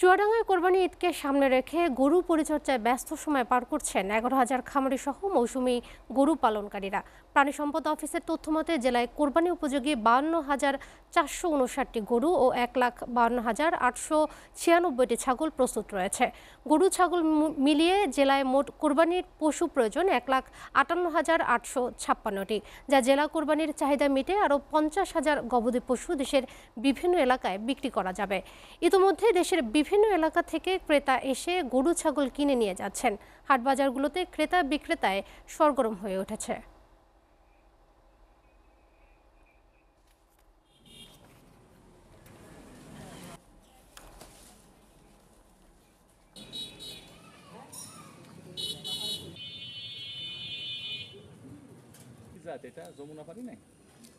চুয়াডাঙ্গায় কোরবানি ঈদকে সামনে রেখে গরু পরিচর্যায় ব্যস্ত সময় পার করছেন এগারো হাজার খামারি সহ মৌসুমি গরু পালনকারীরা প্রাণী সম্পদ অফিসের তথ্য মতে জেলায় কোরবানি উপযোগী বাহান্ন হাজার চারশো উনষাটটি গরু ও এক লাখ বাহান্ন হাজার আটশো ছিয়ানব্বইটি ছাগল প্রস্তুত রয়েছে গরু ছাগল মিলিয়ে জেলায় মোট কোরবানির পশু প্রয়োজন এক লাখ আটান্ন হাজার আটশো ছাপ্পান্নটি যা জেলা কোরবানির চাহিদা মিটে আরও পঞ্চাশ হাজার গবাদি পশু দেশের বিভিন্ন এলাকায় বিক্রি করা যাবে ইতোমধ্যে দেশের বিভিন্ন বিভিন্ন এলাকা থেকে ক্রেতা এসে গরু ছাগল কিনে নিয়ে যাচ্ছেন হাটবাজারগুলোতে ক্রেতা বিক্রেতায় সরগরম হয়ে উঠেছে এটা যমুনা পারি নাই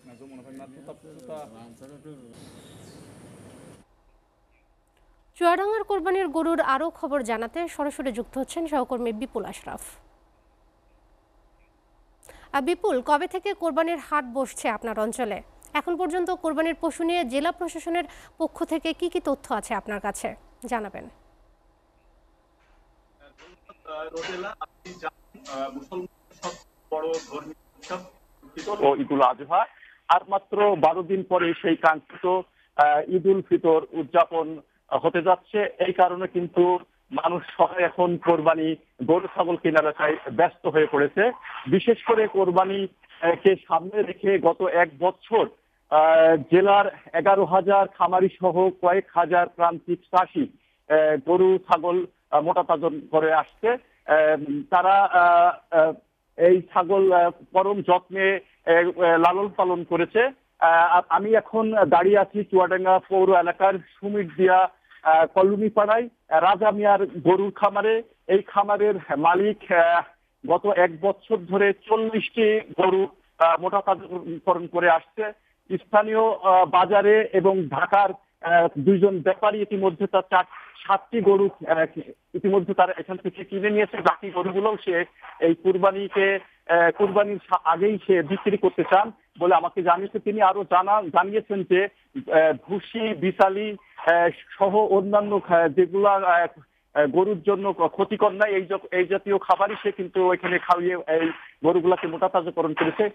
না যমুনা পারি না তো চুয়াডাঙ্গার কোরবানির গরুর আরও খবর জানাতে সরাসরি যুক্ত হচ্ছেন সহকর্মী বিপুল আশরাফ বিপুল কবে থেকে কোরবানির হাট বসছে আপনার অঞ্চলে এখন পর্যন্ত কোরবানির পশু নিয়ে জেলা প্রশাসনের পক্ষ থেকে কি কি তথ্য আছে আপনার কাছে জানাবেন ঈদুল আজহা আর মাত্র বারো দিন পরে সেই কাঙ্ক্ষিত ঈদুল ফিতর উদযাপন হতে যাচ্ছে এই কারণে কিন্তু মানুষ সবাই এখন কোরবানি গরু ছাগল কেনালেখায় ব্যস্ত হয়ে পড়েছে বিশেষ করে কোরবানি কে সামনে রেখে গত এক বছর জেলার এগারো হাজার খামারি সহ কয়েক হাজার প্রান্তিক চাষি গরু ছাগল মোটা তাজন করে আসছে তারা এই ছাগল পরম যত্নে লালন পালন করেছে আমি এখন দাঁড়িয়ে আছি চুয়াডাঙ্গা পৌর এলাকার সুমিট দিয়া কলোনি পাড়ায় রাজা মিয়ার গরুর খামারে এই খামারের মালিক গত এক বছর ধরে চল্লিশটি গরু মোটা কাজকরণ করে আসছে স্থানীয় বাজারে এবং ঢাকার দুইজন ব্যাপারী ইতিমধ্যে তার চার সাতটি গরু ইতিমধ্যে তার এখান থেকে কিনে নিয়েছে বাকি গরুগুলোও সে এই কুরবানিকে কুরবানির আগেই সে বিক্রি করতে চান বলে আমাকে জানিয়েছে তিনি আরো জানা জানিয়েছেন যে ভুসি বিশালি সহ অন্যান্য যেগুলা গরুর জন্য ক্ষতিকর নয় এই এই জাতীয় খাবারই সে কিন্তু এখানে খাওয়িয়ে এই গরুগুলাকে মোটা তাজাকরণ করেছে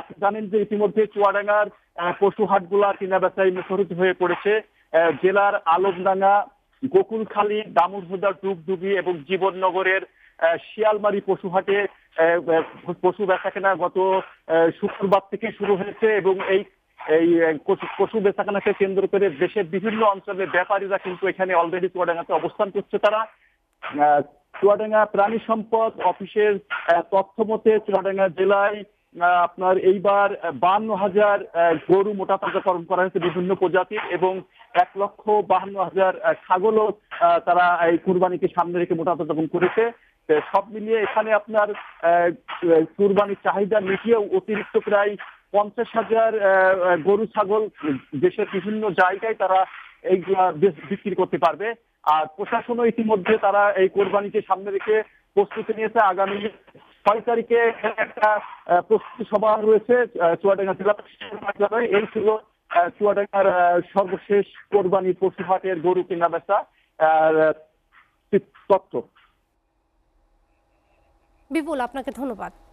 আপনি জানেন যে ইতিমধ্যে চুয়াডাঙ্গার পশু হাট গুলা কিনা বেচাই মুখরিত হয়ে পড়েছে জেলার আলমডাঙ্গা গোকুলখালী দামুরহুদা ডুবডুবি এবং জীবননগরের শিয়ালমারি পশুহাটে পশু বেচাকেনা গত শুক্রবার থেকে শুরু হয়েছে এবং এই এই পশু বেচাকেনাকে কেন্দ্র করে দেশের বিভিন্ন অঞ্চলে ব্যাপারীরা কিন্তু এখানে অলরেডি চুয়াডাঙ্গাতে অবস্থান করছে তারা চুয়াডাঙ্গা প্রাণী সম্পদ অফিসের তথ্য মতে চুয়াডাঙ্গা জেলায় আপনার এইবার বান্ন হাজার গরু মোটা তাজাকরণ করা হয়েছে বিভিন্ন প্রজাতির এবং এক লক্ষ বাহান্ন হাজার ছাগলও তারা এই কুরবানিকে সামনে রেখে মোটা তাজাকরণ করেছে সব মিলিয়ে এখানে আপনার কুরবানির চাহিদা মিটিয়ে অতিরিক্ত প্রায় পঞ্চাশ হাজার গরু ছাগল দেশের বিভিন্ন জায়গায় তারা এইগুলা বিক্রি করতে পারবে আর প্রশাসনও ইতিমধ্যে তারা এই কোরবানিকে সামনে রেখে প্রস্তুতি নিয়েছে আগামী ছয় তারিখে একটা প্রস্তুতি সভা রয়েছে চুয়াডাঙ্গা জেলা কার্যালয়ে এই ছিল চুয়াডাঙ্গার সর্বশেষ কোরবানি পশুহাটের গরু কেনা বেচা তথ্য বিপুল আপনাকে ধন্যবাদ